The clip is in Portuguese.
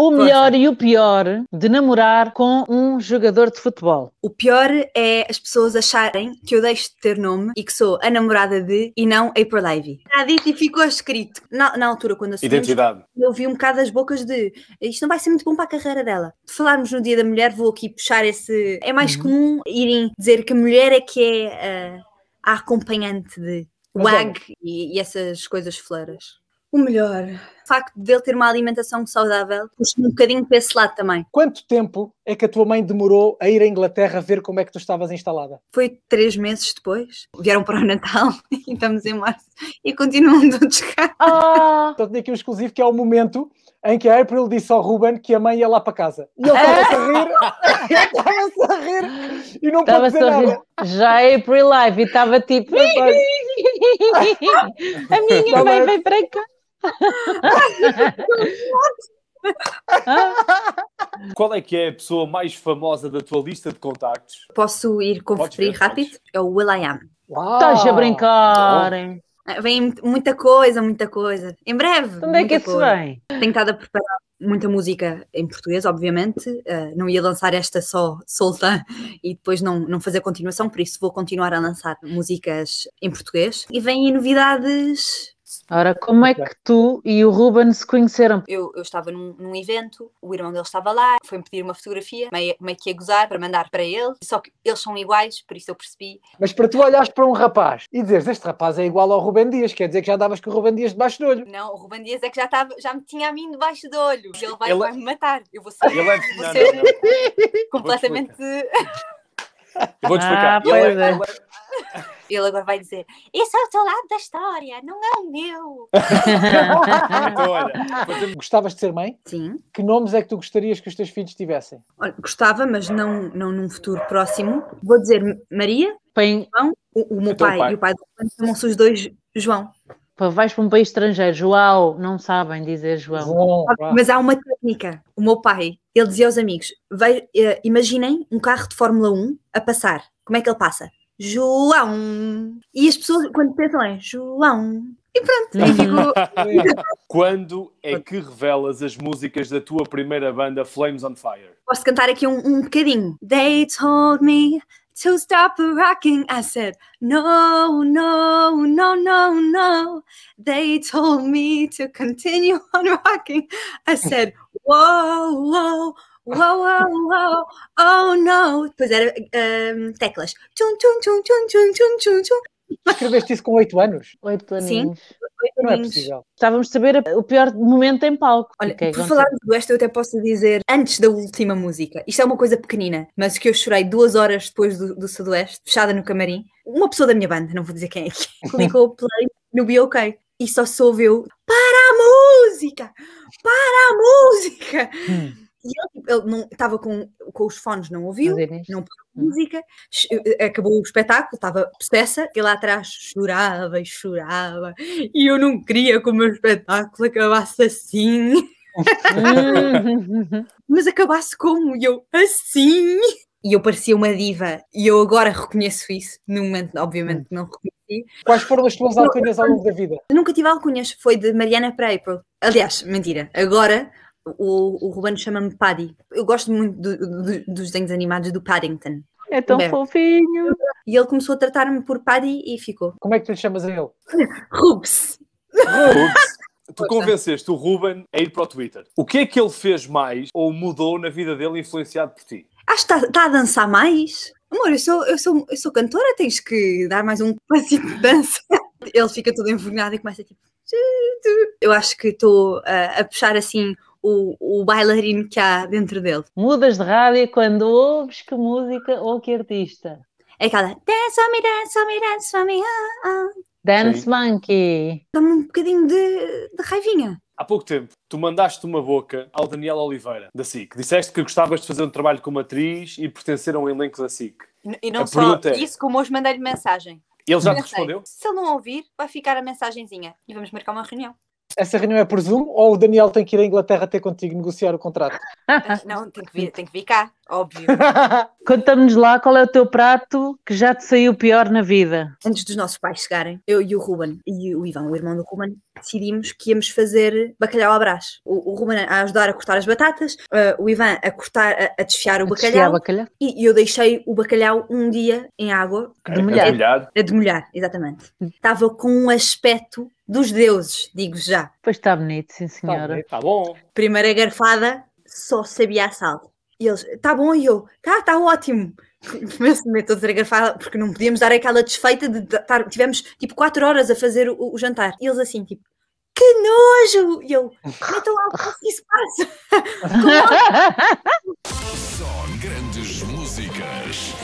O melhor Força. e o pior de namorar com um jogador de futebol. O pior é as pessoas acharem que eu deixo de ter nome e que sou a namorada de e não April Ivy. Está dito e ficou escrito. Na, na altura, quando assumimos, Identidade. eu vi um bocado as bocas de isto não vai ser muito bom para a carreira dela. Se falarmos no Dia da Mulher, vou aqui puxar esse. É mais uhum. comum irem dizer que a mulher é que é eh, a acompanhante de. Wag e, e essas coisas fleiras o melhor. O facto de ele ter uma alimentação saudável puxa um bocadinho para esse lado também. Quanto tempo é que a tua mãe demorou a ir à Inglaterra ver como é que tu estavas instalada? Foi três meses depois. Vieram para o Natal e estamos em março e continuam de cá. Ah! Então tenho aqui um exclusivo que é o momento em que a April disse ao Ruben que a mãe ia lá para casa. E ele estava a a rir, estava a rir e não pôde dizer nada. Já é April Live e estava tipo... a minha mãe vem para cá. Qual é que é a pessoa mais famosa da tua lista de contactos? Posso ir conferir rápido? É o Am. Estás a brincar, hein? Ah, vem muita coisa, muita coisa. Em breve. Onde é que isso coisa. vem? Tenho estado a preparar muita música em português, obviamente. Uh, não ia lançar esta só solta e depois não, não fazer continuação, por isso vou continuar a lançar músicas em português. E vêm novidades Ora, como é que tu e o Ruben se conheceram? Eu, eu estava num, num, evento, o irmão dele estava lá, foi-me pedir uma fotografia, meio, meio que a gozar, para mandar para ele, só que eles são iguais, por isso eu percebi. Mas para tu olhares para um rapaz e dizeres, este rapaz é igual ao Ruben Dias, quer dizer que já davas com o Ruben Dias debaixo do olho. Não, o Ruben Dias é que já, estava, já me tinha a mim debaixo do olho. Ele vai, ele... vai me matar, eu vou ser, ele é... vou ser não, não, não. completamente... Eu vou-te explicar. Ah, é. ele, é, ele agora vai dizer: Isso é o teu lado da história, não é o meu. gostavas de ser mãe? Sim. Que nomes é que tu gostarias que os teus filhos tivessem? Olha, gostava, mas não, não num futuro próximo. Vou dizer Maria, Bem, João, o, o meu pai, pai, e o pai do chamam-se os dois João. Pá, vais para um país estrangeiro, João, não sabem dizer João. João mas há uma técnica. O meu pai, ele dizia aos amigos: vai, uh, imaginem um carro de Fórmula 1 a passar. Como é que ele passa? João. E as pessoas, quando pensam, é João. E pronto, aí ficou. Uhum. Quando é que revelas as músicas da tua primeira banda, Flames on Fire? Posso cantar aqui um, um bocadinho. They told me to stop rocking. I said, no, no, no, no, no. They told me to continue on rocking. I said, whoa, whoa, Uau, uau, uau, oh não. Depois era um, ehm, teclas. Tchum, tchum, tchum, tchum, tchum, tchum, tchum, tchum. Escreveste isso com oito anos? Oito anos. Sim, oito Não é possível. Estávamos a saber o pior momento em palco. Olha, okay, é por falar do esta, eu até posso dizer, antes da última música, isto é uma coisa pequenina, mas que eu chorei duas horas depois do, do Sudoeste, fechada no camarim, uma pessoa da minha banda, não vou dizer quem é, que clicou play no Be OK e só soube eu, para a música! Para a música! Hum e ele, tipo, ele não estava com, com os fones, não ouviu, não parou hum. música, eh, eh, acabou o espetáculo, estava possessa, e lá atrás chorava e chorava, e eu não queria que o meu espetáculo acabasse assim. Uhum. Mas acabasse como? E eu, assim? E eu parecia uma diva, e eu agora reconheço isso, no momento, obviamente, hum. não reconheci. Quais foram as tuas alcunhas ao longo da vida? Eu nunca tive alcunhas, foi de Mariana para April. Aliás, mentira, agora o, o Ruben chama-me Paddy. Eu gosto muito do, do, dos desenhos animados do Paddington. É tão Bem, fofinho. E ele começou a tratar-me por Paddy e ficou. Como é que tu lhe chamas a ele? Rubes. Rubes. Tu convenceste o Ruben a ir para o Twitter. O que é que ele fez mais ou mudou na vida dele influenciado por ti? Acho que está tá a dançar mais. Amor, eu sou, eu, sou, eu sou cantora, tens que dar mais um passinho de dança. Ele fica todo envergonhado e começa a tipo. Eu acho que estou a, a puxar assim o, o bailarino que há dentro dele. Mudas de rádio quando ouves que música ou que artista. É aquela Dance on me, dance on me, dance on me, oh, oh. Dance Sim. Monkey. Dá-me um bocadinho de, de raivinha. Há pouco tempo, tu mandaste uma boca ao Daniel Oliveira, da SIC. Disseste que gostavas de fazer um trabalho como atriz e pertencer a um elenco da SIC. E não a só é... isso, como hoje mandei-lhe mensagem. Ele já te respondeu? Se ele não ouvir, vai ficar a mensagenzinha e vamos marcar uma reunião essa reunião é por Zoom ou o Daniel tem que ir à Inglaterra ter contigo negociar o contrato? Não, tem que vir, tem que vir cá. Óbvio. Conta-nos lá qual é o teu prato que já te saiu pior na vida. Antes dos nossos pais chegarem, eu e o Ruben, e o Ivan, o irmão do Ruben, decidimos que íamos fazer bacalhau à brás. O, o Ruben a ajudar a cortar as batatas, uh, o Ivan a cortar, a, a desfiar o a bacalhau. Desfiar bacalhau. E, e, eu deixei o bacalhau um dia em água. A demolhar. A, a demolhar, exatamente. Estava com um aspecto dos deuses, digo já. Pois está bonito, sim senhora. Está tá bom. Primeira garfada, só sabia a sal. E eles, tá bom, e eu, tá, tá ótimo. Começo-me a telegrafar, porque não podíamos dar aquela desfeita de estar, tivemos tipo 4 horas a fazer o, o, jantar. E eles assim, tipo, que nojo! E eu, metam lá, o que isso passa? Só grandes músicas.